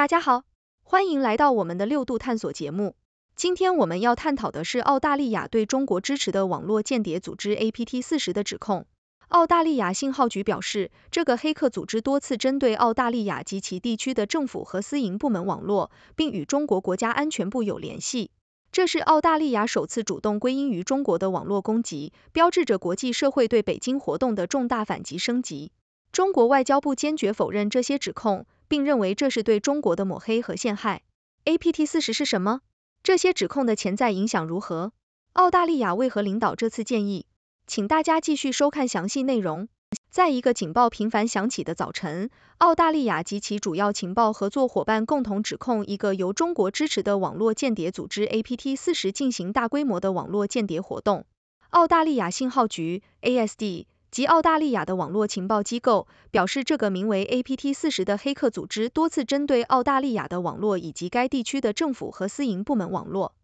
大家好，欢迎来到我们的六度探索节目。今天我们要探讨的是澳大利亚对中国支持的网络间谍组织 APT40 的指控。澳大利亚信号局表示，这个黑客组织多次针对澳大利亚及其地区的政府和私营部门网络，并与中国国家安全部有联系。这是澳大利亚首次主动归因于中国的网络攻击，标志着国际社会对北京活动的重大反击升级。中国外交部坚决否认这些指控。并认为这是对中国的抹黑和陷害。APT 四十是什么？这些指控的潜在影响如何？澳大利亚为何领导这次建议？请大家继续收看详细内容。在一个警报频繁响起的早晨，澳大利亚及其主要情报合作伙伴共同指控一个由中国支持的网络间谍组织 APT 四十进行大规模的网络间谍活动。澳大利亚信号局 （ASD）。及澳大利亚的网络情报机构表示，这个名为 APT 40的黑客组织多次针对澳大利亚的网络以及该地区的政府和私营部门网络。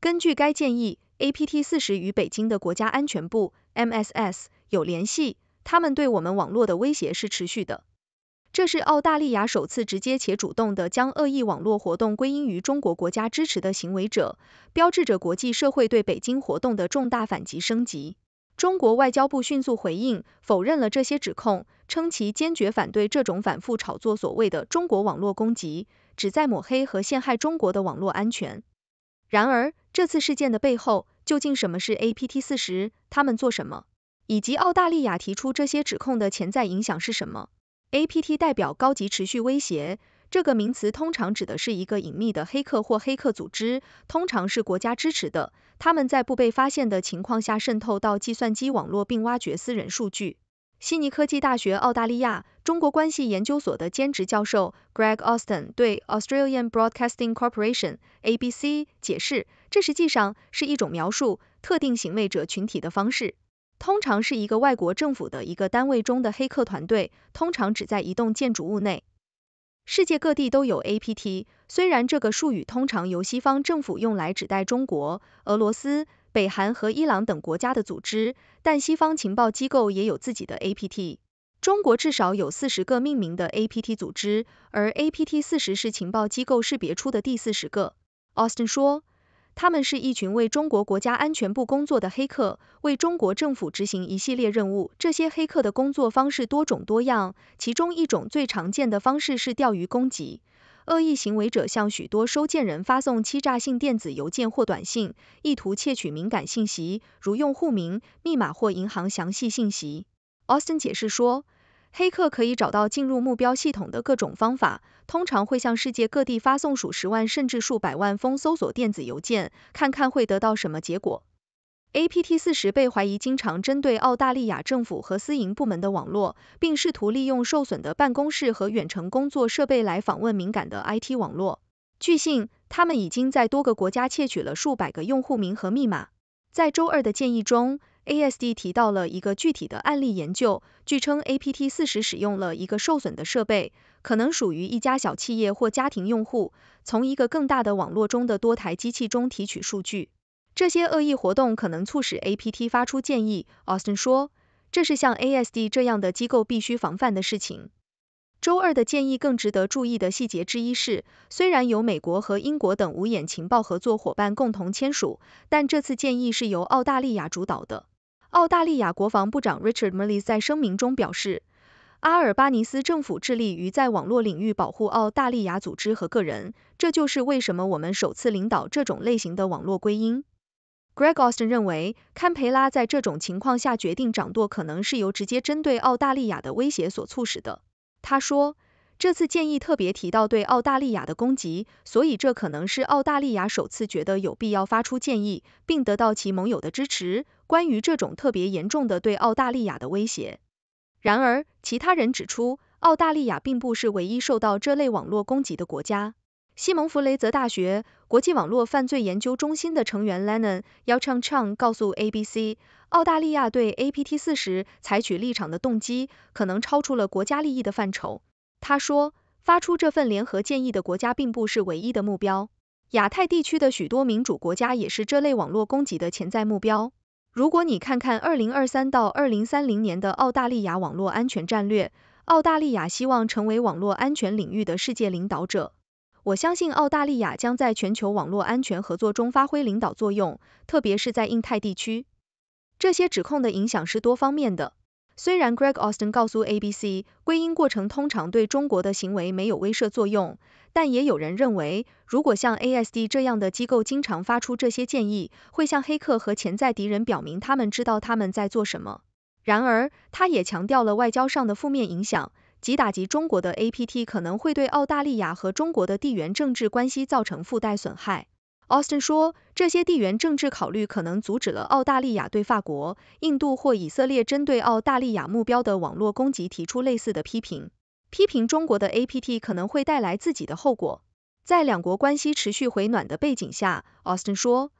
根据该建议，APT 40与北京的国家安全部 （MSS） 有联系，他们对我们网络的威胁是持续的。这是澳大利亚首次直接且主动地将恶意网络活动归因于中国国家支持的行为者，标志着国际社会对北京活动的重大反击升级。中国外交部迅速回应，否认了这些指控，称其坚决反对这种反复炒作所谓的中国网络攻击，旨在抹黑和陷害中国的网络安全。然而，这次事件的背后究竟什么是 APT40？他们做什么？以及澳大利亚提出这些指控的潜在影响是什么？APT 代表高级持续威胁，这个名词通常指的是一个隐秘的黑客或黑客组织，通常是国家支持的。他们在不被发现的情况下渗透到计算机网络并挖掘私人数据。悉尼科技大学澳大利亚中国关系研究所的兼职教授 Greg Austin 对 Australian Broadcasting Corporation (ABC) 解释，这实际上是一种描述特定行为者群体的方式。通常是一个外国政府的一个单位中的黑客团队，通常只在一栋建筑物内。世界各地都有 APT，虽然这个术语通常由西方政府用来指代中国、俄罗斯、北韩和伊朗等国家的组织，但西方情报机构也有自己的 APT。中国至少有四十个命名的 APT 组织，而 APT 四十是情报机构识别出的第四十个。Austin 说。他们是一群为中国国家安全部工作的黑客，为中国政府执行一系列任务。这些黑客的工作方式多种多样，其中一种最常见的方式是钓鱼攻击。恶意行为者向许多收件人发送欺诈性电子邮件或短信，意图窃取敏感信息，如用户名、密码或银行详细信息。Austin 解释说。黑客可以找到进入目标系统的各种方法，通常会向世界各地发送数十万甚至数百万封搜索电子邮件，看看会得到什么结果。APT 40被怀疑经常针对澳大利亚政府和私营部门的网络，并试图利用受损的办公室和远程工作设备来访问敏感的 IT 网络。据信，他们已经在多个国家窃取了数百个用户名和密码。在周二的建议中，ASD 提到了一个具体的案例研究，据称 APT40 使用了一个受损的设备，可能属于一家小企业或家庭用户，从一个更大的网络中的多台机器中提取数据。这些恶意活动可能促使 APT 发出建议，Austin 说，这是像 ASD 这样的机构必须防范的事情。周二的建议更值得注意的细节之一是，虽然有美国和英国等五眼情报合作伙伴共同签署，但这次建议是由澳大利亚主导的。澳大利亚国防部长 Richard m u r l e s 在声明中表示，阿尔巴尼斯政府致力于在网络领域保护澳大利亚组织和个人，这就是为什么我们首次领导这种类型的网络归因。Greg Austin 认为，堪培拉在这种情况下决定掌舵，可能是由直接针对澳大利亚的威胁所促使的。他说，这次建议特别提到对澳大利亚的攻击，所以这可能是澳大利亚首次觉得有必要发出建议，并得到其盟友的支持。关于这种特别严重的对澳大利亚的威胁，然而，其他人指出，澳大利亚并不是唯一受到这类网络攻击的国家。西蒙弗雷泽大学国际网络犯罪研究中心的成员 Lennon Yao Chang 告诉 ABC，澳大利亚对 APT 四十采取立场的动机可能超出了国家利益的范畴。他说，发出这份联合建议的国家并不是唯一的目标，亚太地区的许多民主国家也是这类网络攻击的潜在目标。如果你看看2023到2030年的澳大利亚网络安全战略，澳大利亚希望成为网络安全领域的世界领导者。我相信澳大利亚将在全球网络安全合作中发挥领导作用，特别是在印太地区。这些指控的影响是多方面的。虽然 Greg Austin 告诉 ABC，归因过程通常对中国的行为没有威慑作用，但也有人认为，如果像 ASD 这样的机构经常发出这些建议，会向黑客和潜在敌人表明他们知道他们在做什么。然而，他也强调了外交上的负面影响，即打击中国的 APT 可能会对澳大利亚和中国的地缘政治关系造成附带损害。Austin 说，这些地缘政治考虑可能阻止了澳大利亚对法国、印度或以色列针对澳大利亚目标的网络攻击提出类似的批评。批评中国的 APT 可能会带来自己的后果。在两国关系持续回暖的背景下，Austin 说，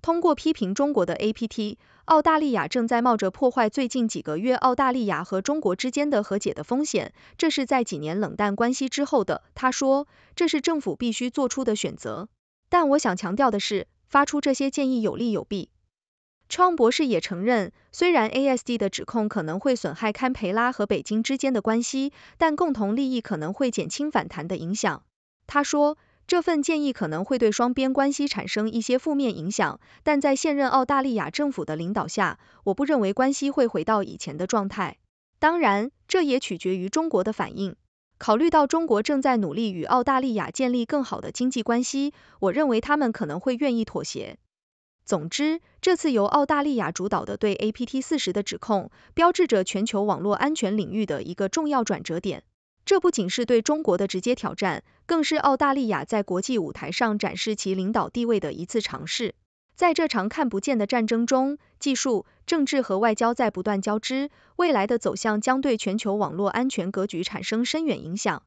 通过批评中国的 APT，澳大利亚正在冒着破坏最近几个月澳大利亚和中国之间的和解的风险，这是在几年冷淡关系之后的。他说，这是政府必须做出的选择。但我想强调的是，发出这些建议有利有弊。t 博士也承认，虽然 ASD 的指控可能会损害堪培拉和北京之间的关系，但共同利益可能会减轻反弹的影响。他说，这份建议可能会对双边关系产生一些负面影响，但在现任澳大利亚政府的领导下，我不认为关系会回到以前的状态。当然，这也取决于中国的反应。考虑到中国正在努力与澳大利亚建立更好的经济关系，我认为他们可能会愿意妥协。总之，这次由澳大利亚主导的对 APT40 的指控，标志着全球网络安全领域的一个重要转折点。这不仅是对中国的直接挑战，更是澳大利亚在国际舞台上展示其领导地位的一次尝试。在这场看不见的战争中，技术、政治和外交在不断交织，未来的走向将对全球网络安全格局产生深远影响。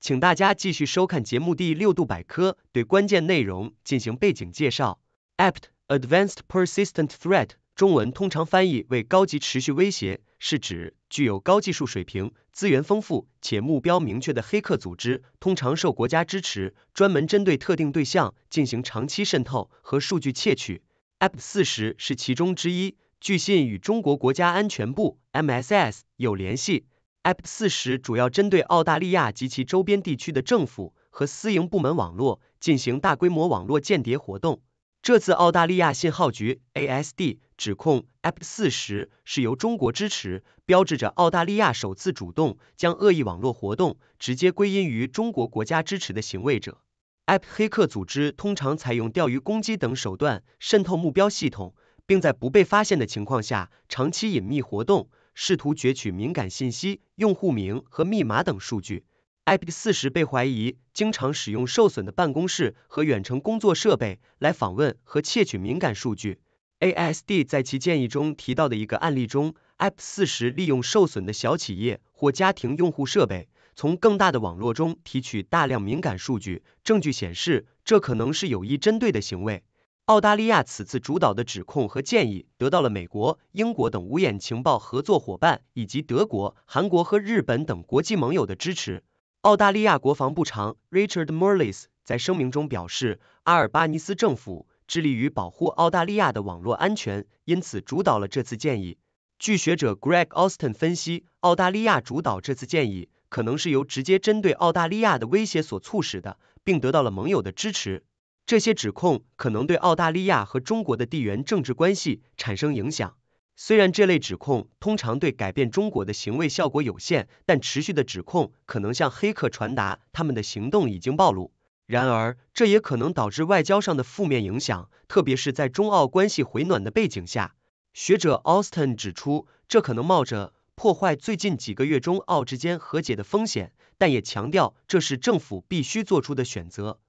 请大家继续收看节目第六度百科，对关键内容进行背景介绍。APT Advanced Persistent Threat。中文通常翻译为高级持续威胁，是指具有高技术水平、资源丰富且目标明确的黑客组织，通常受国家支持，专门针对特定对象进行长期渗透和数据窃取。a p p 四十是其中之一，据信与中国国家安全部 （MSS） 有联系。a p p 四十主要针对澳大利亚及其周边地区的政府和私营部门网络进行大规模网络间谍活动。这次澳大利亚信号局 （ASD）。指控 a p p 四十是由中国支持，标志着澳大利亚首次主动将恶意网络活动直接归因于中国国家支持的行为者。App 黑客组织通常采用钓鱼攻击等手段渗透目标系统，并在不被发现的情况下长期隐秘活动，试图攫取敏感信息、用户名和密码等数据。App40 被怀疑经常使用受损的办公室和远程工作设备来访问和窃取敏感数据。ASD 在其建议中提到的一个案例中 a p p 40利用受损的小企业或家庭用户设备，从更大的网络中提取大量敏感数据。证据显示，这可能是有意针对的行为。澳大利亚此次主导的指控和建议得到了美国、英国等五眼情报合作伙伴，以及德国、韩国和日本等国际盟友的支持。澳大利亚国防部长 Richard m o r l e s 在声明中表示，阿尔巴尼斯政府。致力于保护澳大利亚的网络安全，因此主导了这次建议。据学者 Greg Austin 分析，澳大利亚主导这次建议，可能是由直接针对澳大利亚的威胁所促使的，并得到了盟友的支持。这些指控可能对澳大利亚和中国的地缘政治关系产生影响。虽然这类指控通常对改变中国的行为效果有限，但持续的指控可能向黑客传达他们的行动已经暴露。然而，这也可能导致外交上的负面影响，特别是在中澳关系回暖的背景下。学者 Austin 指出，这可能冒着破坏最近几个月中澳之间和解的风险，但也强调这是政府必须做出的选择。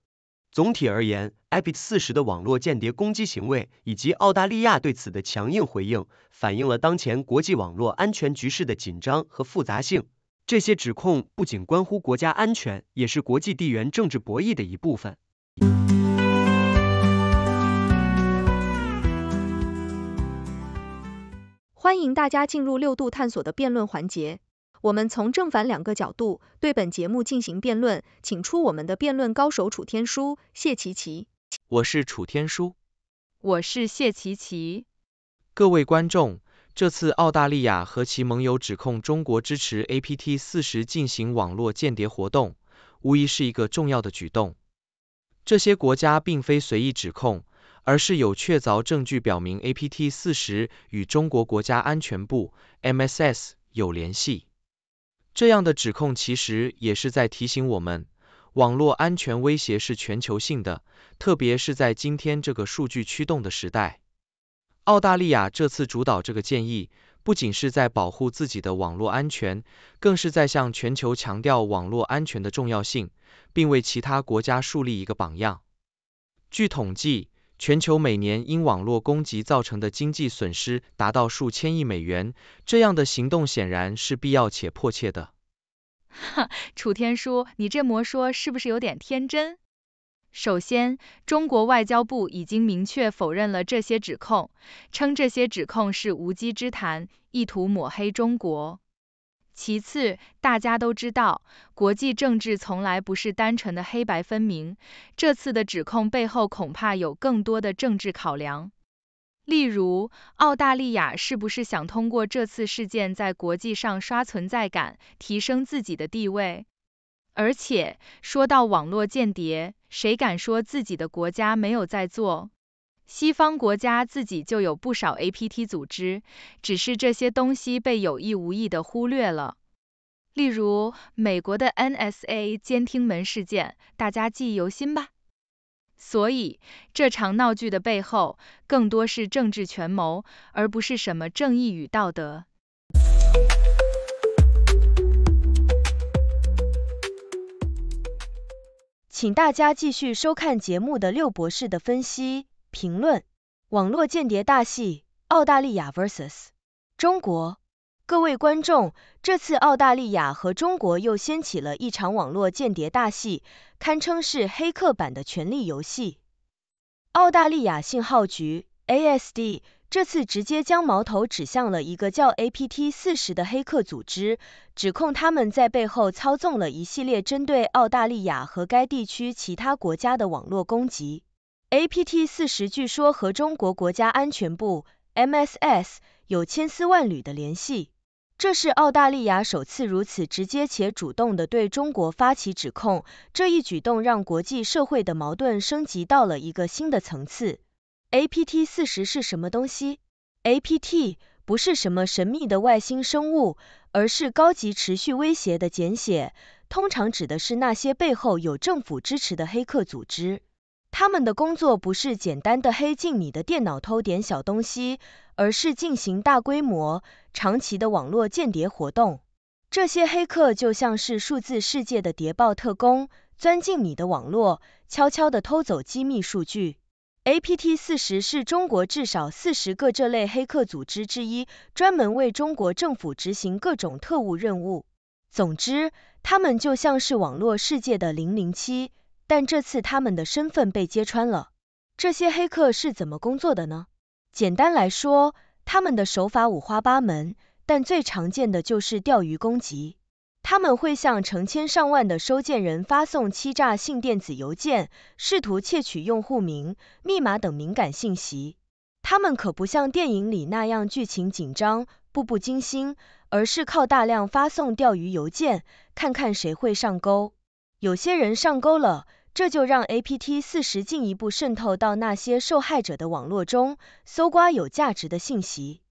总体而言，APT 四十的网络间谍攻击行为以及澳大利亚对此的强硬回应，反映了当前国际网络安全局势的紧张和复杂性。这些指控不仅关乎国家安全，也是国际地缘政治博弈的一部分。欢迎大家进入六度探索的辩论环节，我们从正反两个角度对本节目进行辩论，请出我们的辩论高手楚天舒、谢琪琪。我是楚天舒，我是谢琪琪。各位观众。这次澳大利亚和其盟友指控中国支持 APT40 进行网络间谍活动，无疑是一个重要的举动。这些国家并非随意指控，而是有确凿证据表明 APT40 与中国国家安全部 （MSS） 有联系。这样的指控其实也是在提醒我们，网络安全威胁是全球性的，特别是在今天这个数据驱动的时代。澳大利亚这次主导这个建议，不仅是在保护自己的网络安全，更是在向全球强调网络安全的重要性，并为其他国家树立一个榜样。据统计，全球每年因网络攻击造成的经济损失达到数千亿美元，这样的行动显然是必要且迫切的。哈，楚天舒，你这么说是不是有点天真？首先，中国外交部已经明确否认了这些指控，称这些指控是无稽之谈，意图抹黑中国。其次，大家都知道，国际政治从来不是单纯的黑白分明，这次的指控背后恐怕有更多的政治考量。例如，澳大利亚是不是想通过这次事件在国际上刷存在感，提升自己的地位？而且说到网络间谍，谁敢说自己的国家没有在做？西方国家自己就有不少 APT 组织，只是这些东西被有意无意的忽略了。例如美国的 NSA 监听门事件，大家记忆犹新吧？所以这场闹剧的背后，更多是政治权谋，而不是什么正义与道德。请大家继续收看节目的六博士的分析评论，网络间谍大戏，澳大利亚 vs 中国。各位观众，这次澳大利亚和中国又掀起了一场网络间谍大戏，堪称是黑客版的权力游戏。澳大利亚信号局 ASD。这次直接将矛头指向了一个叫 APT 40的黑客组织，指控他们在背后操纵了一系列针对澳大利亚和该地区其他国家的网络攻击。APT 40据说和中国国家安全部 （MSS） 有千丝万缕的联系。这是澳大利亚首次如此直接且主动地对中国发起指控，这一举动让国际社会的矛盾升级到了一个新的层次。APT 四十是什么东西？APT 不是什么神秘的外星生物，而是高级持续威胁的简写，通常指的是那些背后有政府支持的黑客组织。他们的工作不是简单的黑进你的电脑偷点小东西，而是进行大规模、长期的网络间谍活动。这些黑客就像是数字世界的谍报特工，钻进你的网络，悄悄地偷走机密数据。APT40 是中国至少四十个这类黑客组织之一，专门为中国政府执行各种特务任务。总之，他们就像是网络世界的零零七，但这次他们的身份被揭穿了。这些黑客是怎么工作的呢？简单来说，他们的手法五花八门，但最常见的就是钓鱼攻击。他们会向成千上万的收件人发送欺诈性电子邮件，试图窃取用户名、密码等敏感信息。他们可不像电影里那样剧情紧张、步步惊心，而是靠大量发送钓鱼邮件，看看谁会上钩。有些人上钩了，这就让 APT 四十进一步渗透到那些受害者的网络中，搜刮有价值的信息。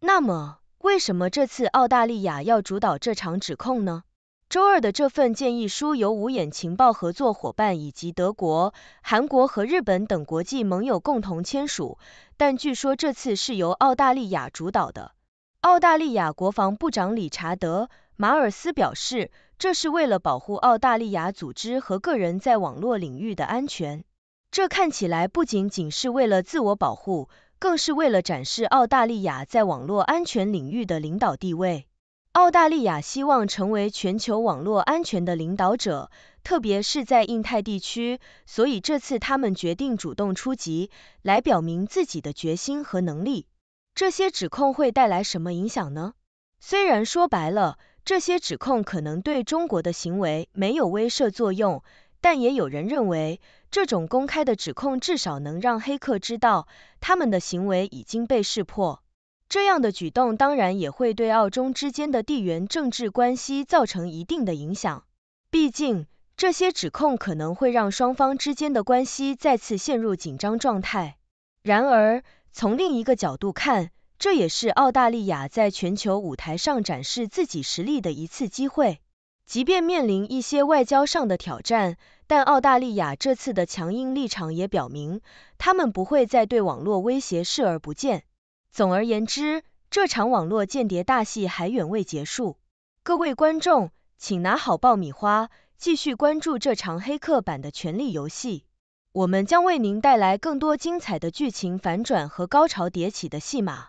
那么，为什么这次澳大利亚要主导这场指控呢？周二的这份建议书由五眼情报合作伙伴以及德国、韩国和日本等国际盟友共同签署，但据说这次是由澳大利亚主导的。澳大利亚国防部长理查德·马尔斯表示，这是为了保护澳大利亚组织和个人在网络领域的安全。这看起来不仅仅是为了自我保护。更是为了展示澳大利亚在网络安全领域的领导地位。澳大利亚希望成为全球网络安全的领导者，特别是在印太地区。所以这次他们决定主动出击，来表明自己的决心和能力。这些指控会带来什么影响呢？虽然说白了，这些指控可能对中国的行为没有威慑作用。但也有人认为，这种公开的指控至少能让黑客知道他们的行为已经被识破。这样的举动当然也会对澳中之间的地缘政治关系造成一定的影响。毕竟，这些指控可能会让双方之间的关系再次陷入紧张状态。然而，从另一个角度看，这也是澳大利亚在全球舞台上展示自己实力的一次机会。即便面临一些外交上的挑战，但澳大利亚这次的强硬立场也表明，他们不会再对网络威胁视而不见。总而言之，这场网络间谍大戏还远未结束。各位观众，请拿好爆米花，继续关注这场黑客版的权力游戏。我们将为您带来更多精彩的剧情反转和高潮迭起的戏码。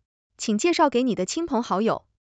请介绍给你的亲朋好友。